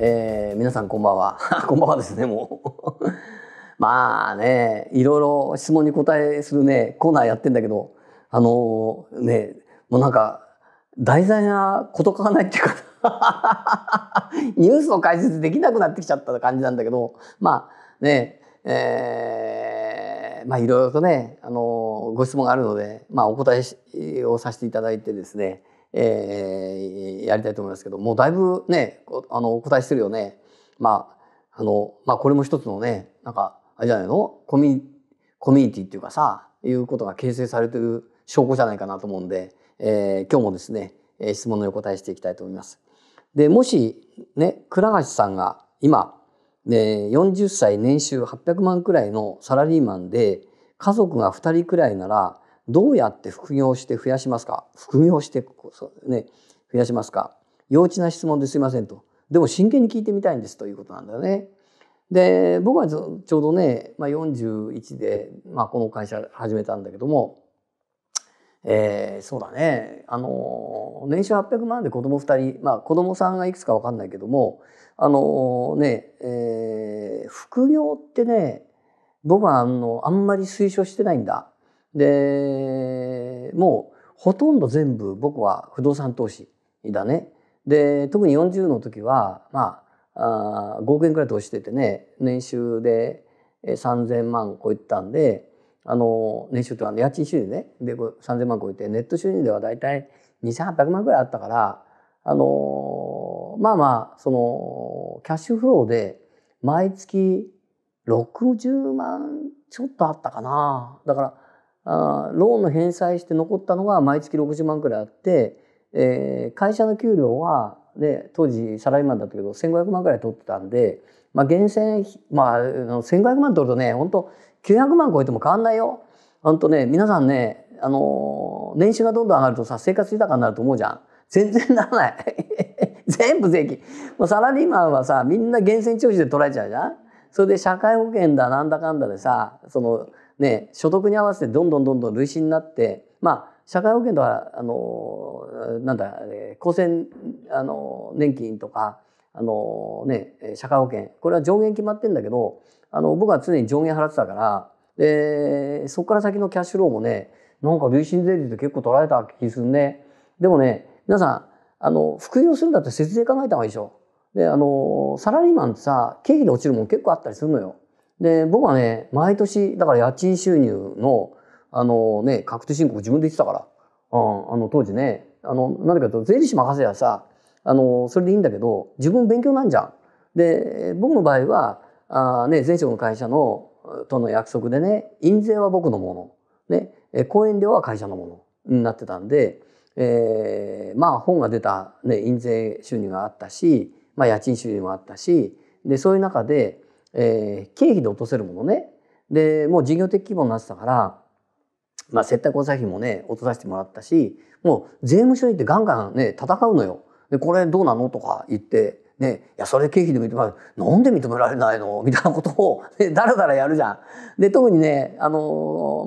えー、皆さんこんばんは。こんばんはですね、もう。まあね、いろいろ質問に答えするね、コーナーやってんだけど、あのー、ね、もうなんか、題材が事欠かないっていうか、ニュースの解説できなくなってきちゃった感じなんだけど、まあね、えー、まあいろいろとね、あのー、ご質問があるので、まあお答えをさせていただいてですね、えー、やりたいと思いますけど、もうだいぶね、あの、お答えしてるよね。まあ、あの、まあ、これも一つのね、なんか、あれじゃないのコミコミュニティっていうかさ、いうことが形成されてる証拠じゃないかなと思うんで、えー、今日もですね、質問のお答えしていきたいと思います。で、もし、ね、倉橋さんが今、ね、40歳年収800万くらいのサラリーマンで、家族が2人くらいなら、どうやって副業して増やしますか副業してね、増やしますか幼稚な質問ですいませんと。でも真剣に聞いてみたいんですということなんだよね。で、僕はちょうどね、まあ、41で、まあ、この会社始めたんだけども、えー、そうだね、あの、年収800万で子供2人、まあ子供さんがいくつかわかんないけども、あのね、えー、副業ってね、僕はあの、あんまり推奨してないんだ。で、もうほとんど全部僕は不動産投資だね。で、特に40の時は、まあ、あ5億円くらい投資しててね、年収で3000万超えたんで、あの、年収とは、ね、家賃収入ね、で3000万超えて、ネット収入ではだいたい2800万くらいあったから、あの、まあまあ、その、キャッシュフローで毎月60万ちょっとあったかな。だから、あローンの返済して残ったのが毎月60万くらいあって、えー、会社の給料は、ね、当時サラリーマンだったけど1500万くらい取ってたんで、まあ、源泉、まあ、1500万取るとね本当900万超えても変わんないよ。本当ね皆さんねあの年収がどんどん上がるとさ生活豊かになると思うじゃん。全然ならない。全部税金。もうサラリーマンはさみんな源泉徴収で取られちゃうじゃん。それで社会保険だなんだかんだでさそのね、所得に合わせてどんどんどんどん累進になってまあ社会保険とかあのなんだ厚生あの年金とかあの、ね、社会保険これは上限決まってんだけどあの僕は常に上限払ってたからでそこから先のキャッシュローもねなんか累進税率で結構取られた気するね。でもね皆さんあの副業するんだって節税考えた方がいいでしょ。であのサラリーマンってさ経費で落ちるもん結構あったりするのよ。で、僕はね、毎年、だから家賃収入の、あのね、確定申告自分で言ってたから、うん、あの当時ね、あの、なんだけ税理士任せやさ、あの、それでいいんだけど、自分勉強なんじゃん。で、僕の場合は、あね、前職の会社の、との約束でね、印税は僕のもの、ね、講演料は会社のものになってたんで、えー、まあ本が出た、ね、印税収入があったし、まあ、家賃収入もあったしでそういう中でえー、経費で落とせるものねでもう事業的規模になってたから、まあ、接待交際費もね落とさせてもらったしもう税務署に行ってガンガンね戦うのよ。でこれどうなのとか言ってね、いや、それ経費で認められなんで認められないのみたいなことを、ね、だらだらやるじゃん。で、特にね、あの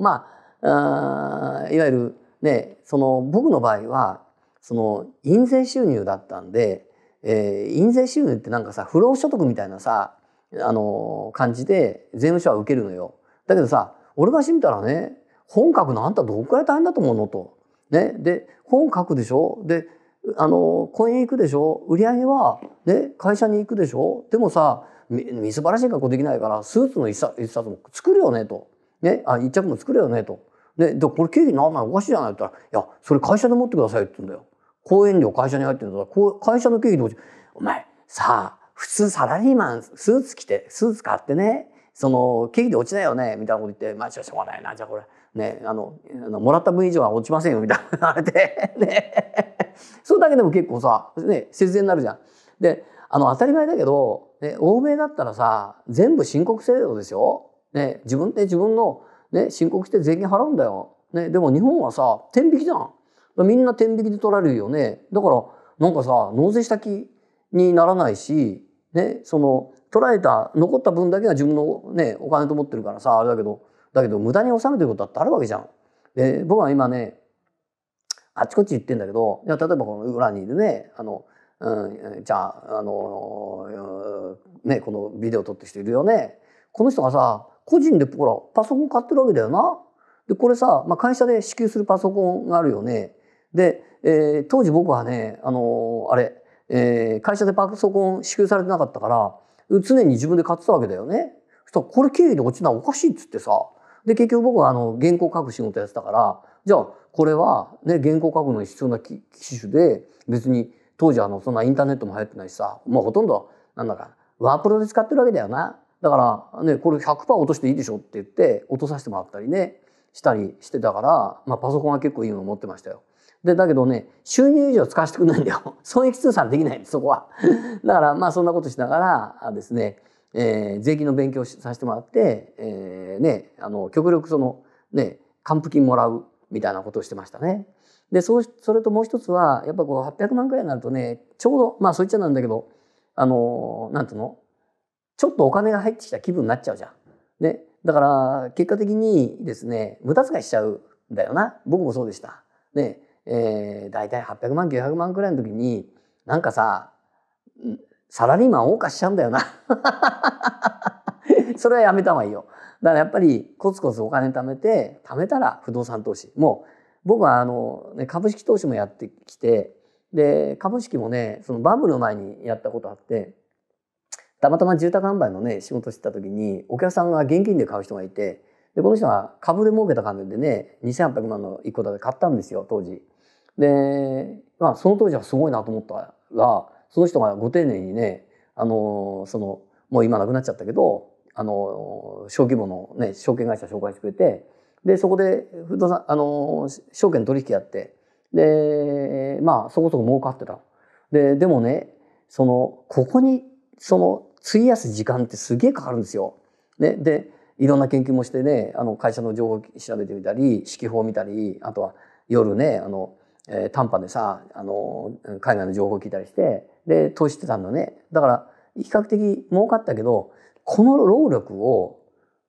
ー、まあ、あいわゆる、ね、その、僕の場合は、その、印税収入だったんで、えー、印税収入ってなんかさ、不労所得みたいなさ、あの感じで税務署は受けるのよ。だけどさ俺がしてみたらね本書くのあんたどっくらい大変だと思うのと。ね、で本書くでしょであの婚姻行くでしょ売り上げは、ね、会社に行くでしょでもさみすばらしい格好できないからスーツの一冊一冊も作るよねと。ね、あ一着も作るよねと。ね。でこれ経費なんないおかしいじゃないって言ったら「いやそれ会社で持ってください」って言うんだよ。講演料会社に入ってるんだから会社の経費でお前さあ普通サラリーマン、スーツ着て、スーツ買ってね、その、ケーキで落ちないよね、みたいなこと言って、まあ、じょしょうがないな、じゃあこれ、ね、あの、あのもらった分以上は落ちませんよ、みたいなあれで、ね。それだけでも結構さ、ね、節税になるじゃん。で、あの、当たり前だけど、ね、欧米だったらさ、全部申告制度ですよ。ね、自分って自分の、ね、申告して税金払うんだよ。ね、でも日本はさ、天引きじゃん。みんな天引きで取られるよね。だから、なんかさ、納税した気にならないし、ね、その取られた残った分だけが自分の、ね、お金と思ってるからさあれだけどだけど無駄に納めてることだってあるわけじゃん。で僕は今ねあちこち行ってんだけどいや例えばこの裏にいるねあの、うん、じゃああの、うん、ね、このビデオ撮ってる人いるよね。この人がさ個人でほらパソコン買ってるわけだよな。でこれさ、まあ、会社で支給するパソコンがあるよね。で、えー、当時僕はねあのあれえー、会社でパソコン支給されてなかったから、常に自分で買ってたわけだよね。そしたら、これ経由で落ちないおかしいっつってさ。で、結局僕はあの、原稿書く仕事やってたから、じゃあ、これはね、原稿書くのに必要な機種で、別に当時あの、そんなインターネットも流行ってないしさ、もうほとんど、なんだか、ワープロで使ってるわけだよな。だから、ね、これ100%落としていいでしょって言って、落とさせてもらったりね、したりしてたから、まあ、パソコンは結構いいの持ってましたよ。で、だけどね、収入以上使わせてくれないんだよ。損益通算できないんです、そこは。だから、まあ、そんなことしながらですね、えー、税金の勉強させてもらって、えー、ね、あの、極力その、ね、還付金もらうみたいなことをしてましたね。で、そう、それともう一つは、やっぱこう、800万くらいになるとね、ちょうど、まあ、そういっちゃなんだけど、あの、なんていうのちょっとお金が入ってきた気分になっちゃうじゃん。ね。だから、結果的にですね、無駄遣いしちゃうんだよな。僕もそうでした。ね。えー、大体800万900万くらいの時になんかさサラリーマン謳歌しちゃうんだよな それはやめた方がいいよだからやっぱりコツコツお金貯めて貯めたら不動産投資もう僕はあの、ね、株式投資もやってきてで株式もねそのバブルの前にやったことあってたまたま住宅販売のね仕事してた時にお客さんが現金で買う人がいてでこの人は株で儲けた金でね2800万の一戸建て買ったんですよ当時。で、まあ、その当時はすごいなと思ったらその人がご丁寧にねあのそのもう今なくなっちゃったけどあの小規模の、ね、証券会社紹介してくれてでそこで不動産あの証券取引やってでまあそこそこ儲かってたででもねそのここにその費やす時間ってすげえかかるんですよ。ね、でいろんな研究もしてねあの会社の情報調べてみたり指揮法見たりあとは夜ねあのえー、短波でさ、あの、海外の情報を聞いたりして、で、投資してたんだね。だから、比較的儲かったけど、この労力を、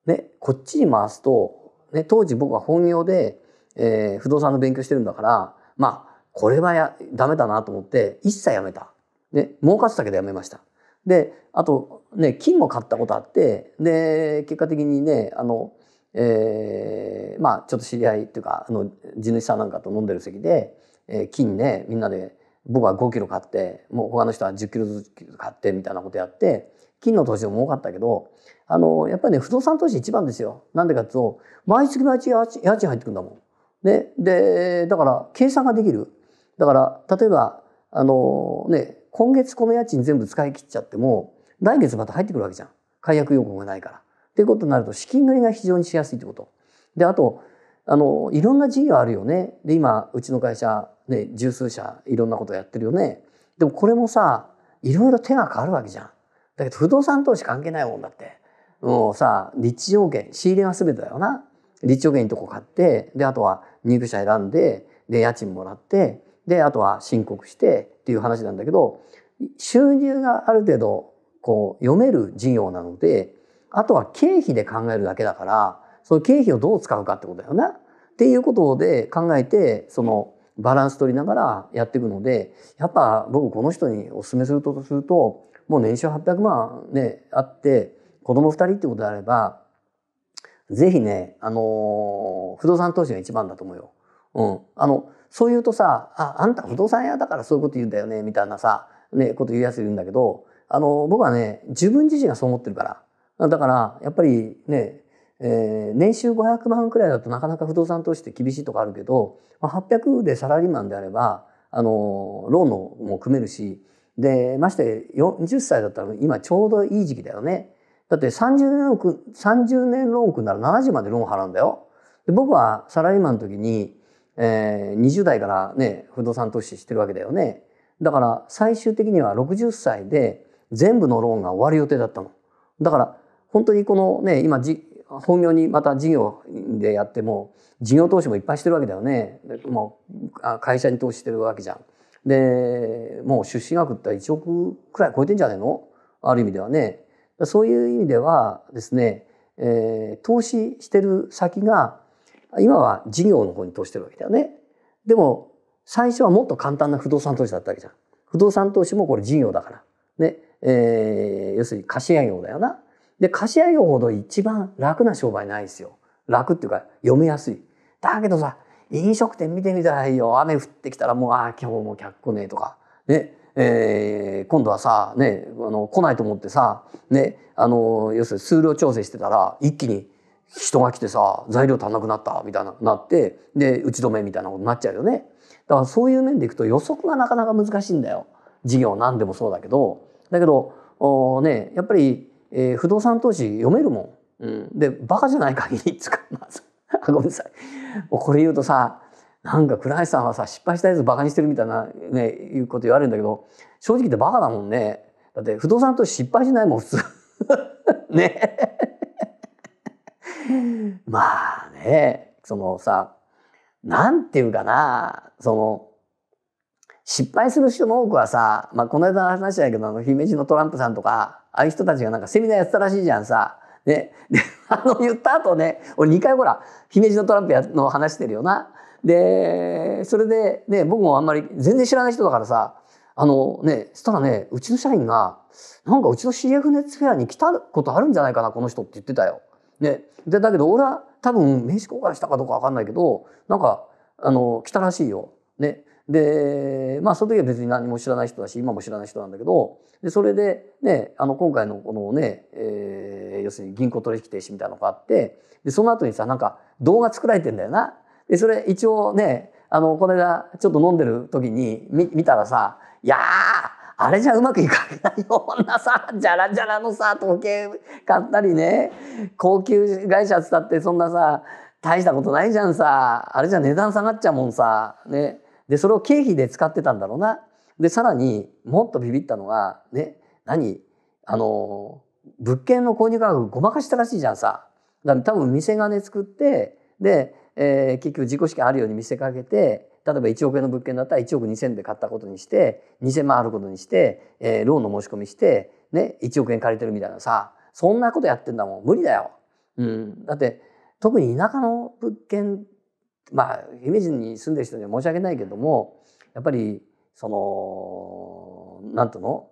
ね、こっちに回すと、ね、当時僕は本業で、えー、不動産の勉強してるんだから、まあ、これはや、ダメだなと思って、一切やめた。ね、儲かってたけどやめました。で、あと、ね、金も買ったことあって、で、結果的にね、あの、えー、まあちょっと知り合いっていうかあの地主さんなんかと飲んでる席で、えー、金ねみんなで僕は5キロ買ってもう他の人は10キロずつ買ってみたいなことやって金の投資も多かったけどあのやっぱりね不動産投資一番ですよなんでかっていうと毎月毎月家賃入ってくんだもん。ね、でだから計算ができる。だから例えばあのね今月この家賃全部使い切っちゃっても来月また入ってくるわけじゃん解約要項がないから。っていうことになると資金繰りが非常にしやすいってこと。であとあのいろんな事業あるよね。で今うちの会社、ね、十数社いろんなことやってるよね。でもこれもさいろいろ手が変わるわけじゃん。だけど不動産投資関係ないもんだって。もうさ立地条件仕入れは全てだよな。立地条件いとこ買ってであとは入居者選んでで家賃もらってであとは申告してっていう話なんだけど収入がある程度こう読める事業なのであとは経費で考えるだけだからその経費をどう使うかってことだよね。っていうことで考えてそのバランス取りながらやっていくのでやっぱ僕この人にお勧めするとするともう年収800万ねあって子供2人ってことであればぜひね、あのー、不動産投資が一番だと思うよ。うん。あの、そう言うとさ、あ、あんた不動産屋だからそういうこと言うんだよね、みたいなさ、ね、こと言うやついるんだけど、あの僕はね、自分自身がそう思ってるから。だからやっぱりね、えー、年収500万くらいだとなかなか不動産投資って厳しいとかあるけど、まあ、800でサラリーマンであればあのローンのも組めるしでまして40歳だったら今ちょうどいい時期だよね。だって30年ローン30年ローン組んだら70までローン払うんだよ。で僕はサラリーマンの時に、えー、20代からね不動産投資してるわけだよね。だから最終的には60歳で全部のローンが終わる予定だったの。だから本当にこのね今じ本業にまた事業でやっても事業投資もいっぱいしてるわけだよねもう会社に投資してるわけじゃん。でもう出資額って1億くらい超えてんじゃねえのある意味ではね。そういう意味ではですね、えー、投資してる先が今は事業の方に投資してるわけだよね。でも最初はもっと簡単な不動産投資だったわけじゃん。不動産投資もこれ事業だから。ね。えー、要するに貸し上げようだよな。で、貸家業ほど一番楽な商売ないですよ。楽っていうか、読みやすい。だけどさ、飲食店見てみたらいいよ。雨降ってきたらもう、ああ、今日も客来ねえとか。ね。えー、今度はさ、ね、あの、来ないと思ってさ、ね、あの、要するに数量調整してたら、一気に人が来てさ、材料足んなくなった、みたいな、なって、で、打ち止めみたいなことになっちゃうよね。だからそういう面でいくと予測がなかなか難しいんだよ。事業何でもそうだけど。だけど、おね、やっぱりえー、不動産投資読めるもん。うん、で、バカじゃない限り使かます。ごめんなさい。これ言うとさ、なんか倉橋さんはさ、失敗したやつバカにしてるみたいなね、いうこと言われるんだけど、正直言ってバカだもんね。だって不動産投資失敗しないもん、普通。ね。まあね、そのさ、なんていうかな、その、失敗する人の多くはさ、まあこの間の話だけど、あの、姫路のトランプさんとか、ああいう人たちがなんかセミナーやってたらしいじゃんさ。ね。で、あの言った後ね、俺2回ほら、姫路のトランプの話してるよな。で、それでね、僕もあんまり全然知らない人だからさ、あのね、したらね、うちの社員が、なんかうちの CF ネッツフェアに来たことあるんじゃないかな、この人って言ってたよ。ね。で、だけど俺は多分名刺交換したかどうかわかんないけど、なんか、あの、来たらしいよ。ね。で、まあ、その時は別に何も知らない人だし、今も知らない人なんだけど、で、それで、ね、あの、今回のこのね、えー、要するに銀行取引停止みたいなのがあって、で、その後にさ、なんか動画作られてんだよな。で、それ一応ね、あの、この間、ちょっと飲んでる時に見見たらさ、いやー、あれじゃうまくいかないようなさ、じゃらじゃらのさ、時計買ったりね、高級会社つったってそんなさ、大したことないじゃんさ、あれじゃ値段下がっちゃうもんさ、ね。で、それを経費で使ってたんだろうな。で、さらにもっとビビったのが、ね、何あの、物件の購入価格ごまかしたらしいじゃんさ。だから多分店がね、作って、で、えー、結局自己資金あるように見せかけて、例えば1億円の物件だったら1億2,000円で買ったことにして2,000万あることにして、えー、ローンの申し込みして、ね、1億円借りてるみたいなさそんなことやってんだもん無理だよ。うん、だって特に田舎の物件まあ姫路に住んでる人には申し訳ないけどもやっぱりその何ていうの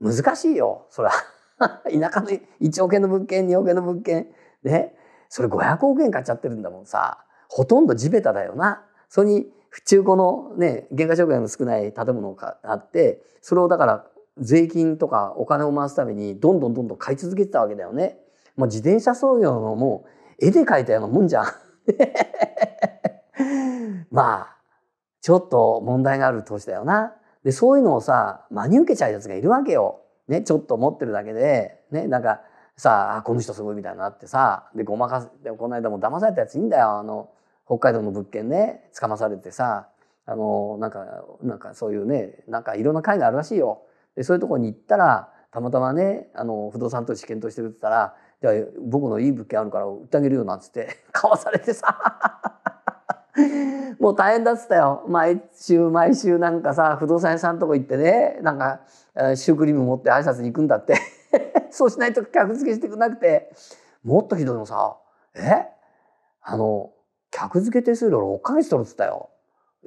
難しいよそりゃ 田舎の1億円の物件2億円の物件ねそれ500億円買っちゃってるんだもんさほとんど地べただよな。それに中古のね原価償却の少ない建物があってそれをだから税金とかお金を回すためにどんどんどんどん買い続けてたわけだよね。もう自転車操業のもう絵で描いたようなもんじゃん。まあ、ちょっと問題がある投資だよな。で、そういうのをさ、真に受けちゃうやつがいるわけよ。ね、ちょっと持ってるだけで、ね、なんか、さあ、この人すごいみたいになってさ、で、ごまかす、この間も騙されたやついいんだよ。あの、北海道の物件ね、捕まされてさ、あの、なんか、なんかそういうね、なんかいろんな会があるらしいよ。で、そういうとこに行ったら、たまたまね、あの、不動産投資検討してるって言ったら、じゃあ僕のいい物件あるから売ってあげるよなんつって、買わされてさ もう大変だっつったよ。毎週毎週なんかさ、不動産屋さんとこ行ってね、なんか、シュークリーム持って挨拶に行くんだって。そうしないと客付けしてくれなくて、もっとひどいのさ、えあの、客付け手数料6ヶ月取るっつったよ。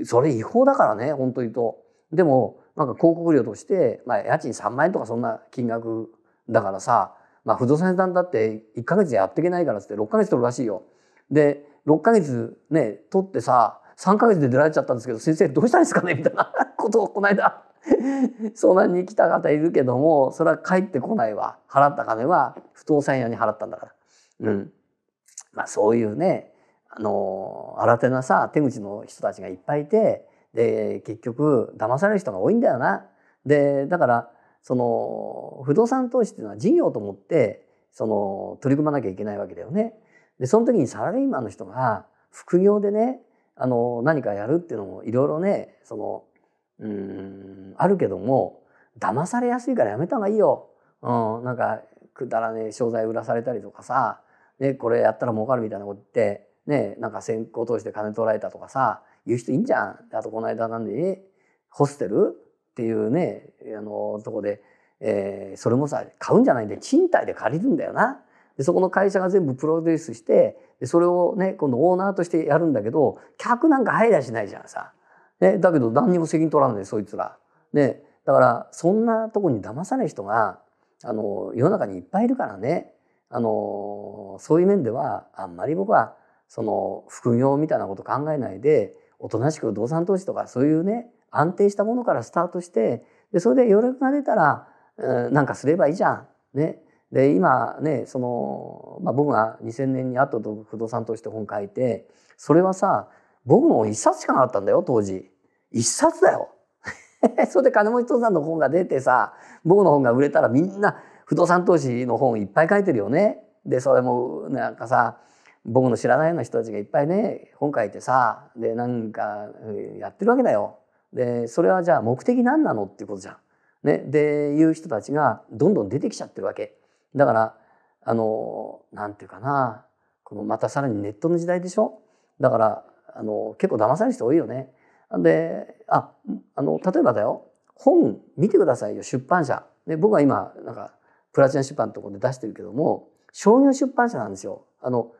それ違法だからね、本当にと。でも、なんか広告料として、まあ家賃3万円とかそんな金額だからさ、まあ不動産屋さんだって1ヶ月やっていけないからっつって6ヶ月取るらしいよ。で、6ヶ月ね取ってさ3ヶ月で出られちゃったんですけど先生どうしたんですかね みたいなことをこの間 相談に来た方いるけどもそれは返ってこないわ払った金は不動産屋に払ったんだから。うんまあ、そういうねあの新手なさ手口の人たちがいっぱいいてで結局騙される人が多いんだよな。でだからその不動産投資っていうのは事業と思ってその取り組まなきゃいけないわけだよね。で、その時にサラリーマンの人が副業でね、あの、何かやるっていうのもいろいろね、その、うん、あるけども、騙されやすいからやめた方がいいよ。うん、なんか、くだらねえ商材売らされたりとかさ、ね、これやったら儲かるみたいなこと言って、ね、なんか先行投資で金取られたとかさ、言う人いいんじゃん。あと、この間なんで、ホステルっていうね、あの、とこで、えー、それもさ、買うんじゃないんで、賃貸で借りるんだよな。でそこの会社が全部プロデュースしてでそれをね今度オーナーとしてやるんだけど客なんか入らしないじゃんさ、ね、だけど何にも責任取らないそいつら、ね、だからそんなとこに騙されい人があの世の中にいっぱいいるからねあのそういう面ではあんまり僕はその副業みたいなこと考えないでおとなしく動産投資とかそういうね安定したものからスタートしてでそれで余力が出たら、えー、なんかすればいいじゃん。ね、で今ねその、まあ、僕が2000年にあと不動産として本書いてそれはさ僕の一冊しかなかったんだよ当時一冊だよ それで金持ち父さんの本が出てさ僕の本が売れたらみんな不動産投資の本いっぱい書いてるよねでそれもなんかさ僕の知らないような人たちがいっぱいね本書いてさでなんかやってるわけだよ。でそれはじゃあ目的何なのっていうことじゃん。ね、でいう人たちがどんどん出てきちゃってるわけ。だから、あの、なんていうかな、このまたさらにネットの時代でしょだから、あの、結構騙される人多いよね。で、あ、あの、例えばだよ、本見てくださいよ、出版社。で、僕は今、なんか、プラチナ出版のところで出してるけども、商業出版社なんですよ。あの、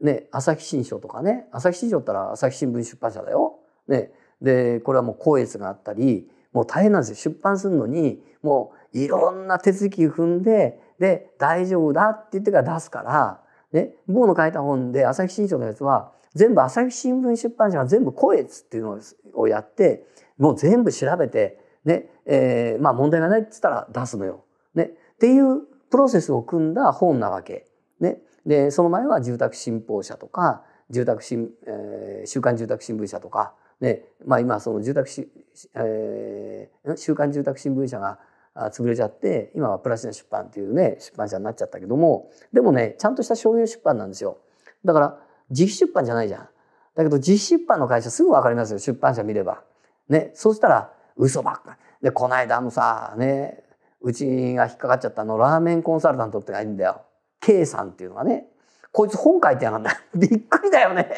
ね、朝日新書とかね、朝日新書ったら朝日新聞出版社だよ。ね、で、これはもう光悦があったり、もう大変なんですよ。出版するのに、もういろんな手続き踏んで、で、大丈夫だって言ってから出すから、ね、某の書いた本で朝日新書のやつは、全部朝日新聞出版社が全部声つっていうのをやって、もう全部調べて、ね、えー、まあ問題がないって言ったら出すのよ。ね、っていうプロセスを組んだ本なわけ。ね、で、その前は住宅新報社とか、住宅新、えー、週刊住宅新聞社とか、ね、まあ今その住宅し、えー、週刊住宅新聞社が潰れちゃって今はプラチナ出版っていうね出版社になっちゃったけどもでもねちゃんとした商業出版なんですよだから自費出版じゃないじゃんだけど自費出版の会社すぐ分かりますよ出版社見ればねそうしたら嘘ばっかでこの間もさねうちが引っかかっちゃったのラーメンコンサルタントってがいるんだよ K さんっていうのがねこいつ本書いてやがんだ びっくりだよね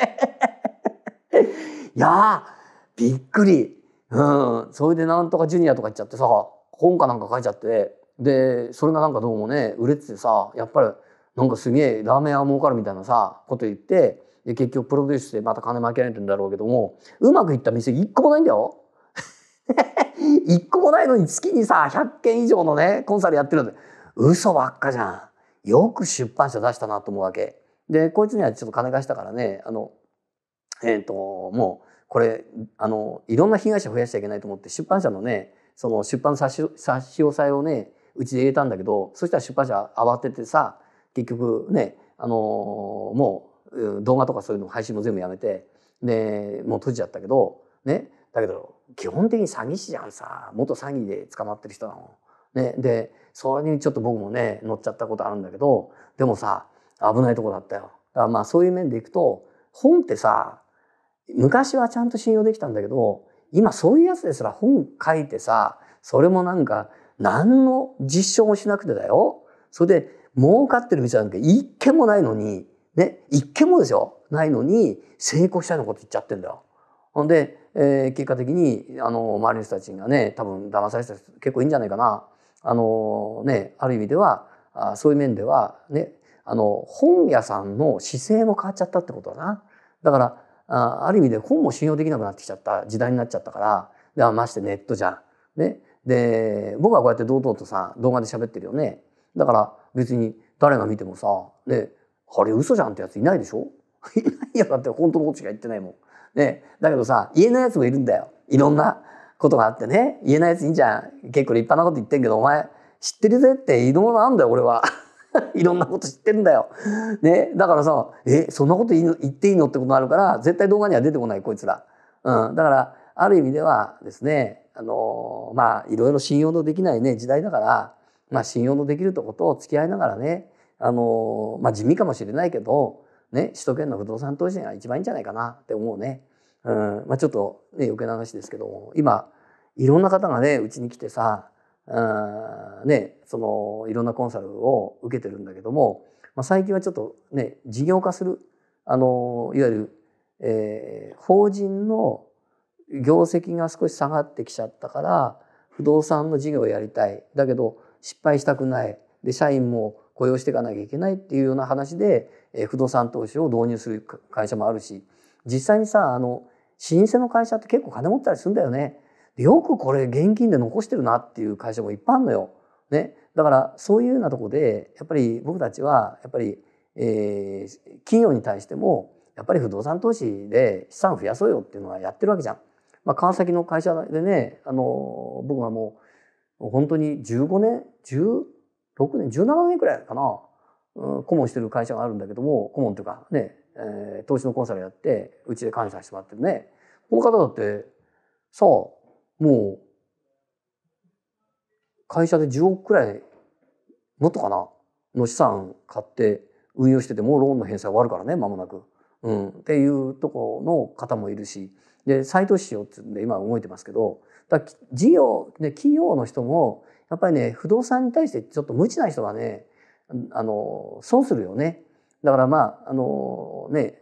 いやびっくりうんそれでなんとかジュニアとか言っちゃってさ本かなんか書いちゃってでそれがなんかどうもね売れててさやっぱりなんかすげえラーメン屋儲かるみたいなさこと言ってで結局プロデュースしてまた金負きられてんだろうけどもうまくいった店一個もないんだよ。一個もないのに月にさ100件以上のねコンサルやってるんで嘘ばっかじゃんよく出版社出したなと思うわけでこいつにはちょっと金貸したからねあのえっ、ー、ともうこれあのいろんな被害者増やしちゃいけないと思って出版社のねその出版差し差し押さえをねうちで入れたんだけどそしたら出版社慌ててさ結局ねあのー、もう動画とかそういうの配信も全部やめてでもう閉じちゃったけどねだけど基本的に詐欺師じゃんさ元詐欺で捕まってる人なの。ね、でそれにちょっと僕もね乗っちゃったことあるんだけどでもさ危ないとこだったよ。だからまあそういう面でいくと本ってさ昔はちゃんと信用できたんだけど今そういうやつですら本書いてさ、それもなんか何の実証もしなくてだよ。それで儲かってる店なんか一件もないのに、ね、一件もですよ。ないのに成功したようなこと言っちゃってんだよ。ほんで、えー、結果的にあの周りの人たちがね多分騙された人結構いいんじゃないかな。あのね、ある意味ではあそういう面ではねあの本屋さんの姿勢も変わっちゃったってことだな。だからあある意味で本も信用できなくなってきちゃった時代になっちゃったからではましてネットじゃん。ね、で僕はこうやって堂々とさ動画で喋ってるよね。だから別に誰が見てもさ、ね、あれ嘘じゃんってやついないでしょ いないよだって本当のことしか言ってないもん。ね、だけどさ言えないやつもいるんだよいろんなことがあってね言えないやついいんじゃん結構立派なこと言ってんけどお前知ってるぜって異動なんだよ俺は。いろんなこと知ってんだよ。ね。だからさ、え、そんなこと言っていいのってことがあるから、絶対動画には出てこない、こいつら。うん。だから、ある意味ではですね、あのー、まあ、いろいろ信用のできないね、時代だから、まあ、信用のできるとことを付き合いながらね、あのー、まあ、地味かもしれないけど、ね、首都圏の不動産投資が一番いいんじゃないかなって思うね。うん。まあ、ちょっとね、余計な話ですけども、今、いろんな方がね、うちに来てさ、あね、そのいろんなコンサルを受けてるんだけども、まあ、最近はちょっとね事業化するあのいわゆる、えー、法人の業績が少し下がってきちゃったから不動産の事業をやりたいだけど失敗したくないで社員も雇用していかなきゃいけないっていうような話で、えー、不動産投資を導入する会社もあるし実際にさあの老舗の会社って結構金持ったりするんだよね。でよくこれ現金で残してるなっていう会社もいっぱいあるのよ。ね、だからそういうようなとこでやっぱり僕たちはやっぱり、えー、企業に対してもやっぱり不動産投資で資産増やそうよっていうのはやってるわけじゃん。まあ、川崎の会社でねあの僕はもう本当に15年16年17年くらいかな、うん、顧問してる会社があるんだけども顧問というかね、えー、投資のコンサルやってうちで管理させてもらってるねこの方だってさあもう、会社で10億くらい、もっとかな、の資産買って運用してて、もうローンの返済終わるからね、間もなく。うん、っていうとこの方もいるし、で、再投資しようってんで今動いてますけど、だ事業、ね、企業の人も、やっぱりね、不動産に対してちょっと無知な人はね、あの、損するよね。だからまあ、あのね、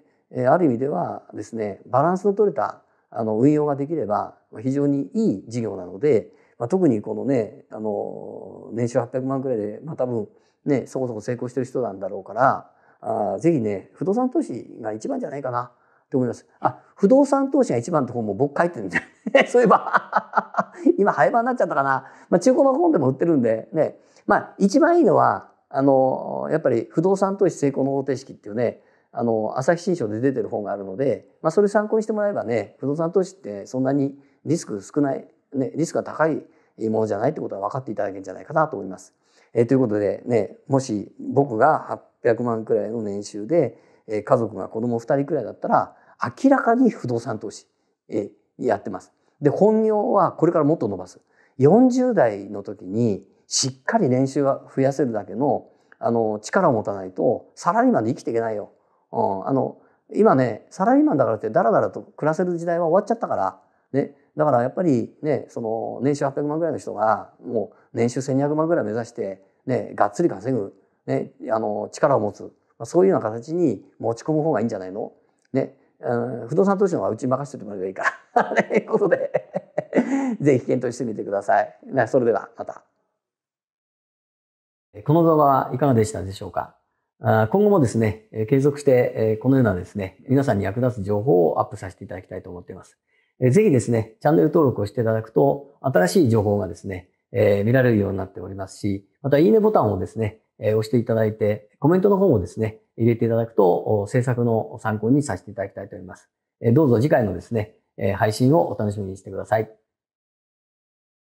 ある意味ではですね、バランスの取れたあの運用ができれば非常にいい事業なので、まあ、特にこのねあの年収800万くらいで、まあ、多分ねそこそこ成功してる人なんだろうからあぜひね不動産投資が一番じゃないかなと思います。あ不動産投資が一番って本も僕書いてるんで そういえば 今廃盤になっちゃったかな、まあ、中古の本でも売ってるんでねまあ一番いいのはあのやっぱり不動産投資成功の方程式っていうねあの朝日新書で出てる本があるので、まあ、それ参考にしてもらえばね不動産投資ってそんなにリスク少ない、ね、リスクが高いものじゃないってことは分かっていただけるんじゃないかなと思います。えー、ということでねもし僕が800万くらいの年収で、えー、家族が子供2人くらいだったら明らかに不動産投資、えー、やってます。で本業はこれからもっと伸ばす。40代の時にしっかり年収が増やせるだけのあの力を持たないとサラリーマンで生きていけないようん、あの今ねサラリーマンだからってダラダラと暮らせる時代は終わっちゃったから、ね、だからやっぱりねその年収800万ぐらいの人がもう年収1200万ぐらい目指して、ね、がっつり稼ぐ、ね、あの力を持つ、まあ、そういうような形に持ち込む方がいいんじゃないの、ね、うん、不動産投資の方はうちに任せておいてもらえばいいから。ということで ぜひ検討してみてください。それではまた。この動画はいかがでしたでしょうか今後もですね、継続して、このようなですね、皆さんに役立つ情報をアップさせていただきたいと思っています。ぜひですね、チャンネル登録をしていただくと、新しい情報がですね、え見られるようになっておりますし、また、いいねボタンをですね、え押していただいて、コメントの方もですね、入れていただくと、制作の参考にさせていただきたいと思います。えどうぞ次回のですね、え配信をお楽しみにしてください。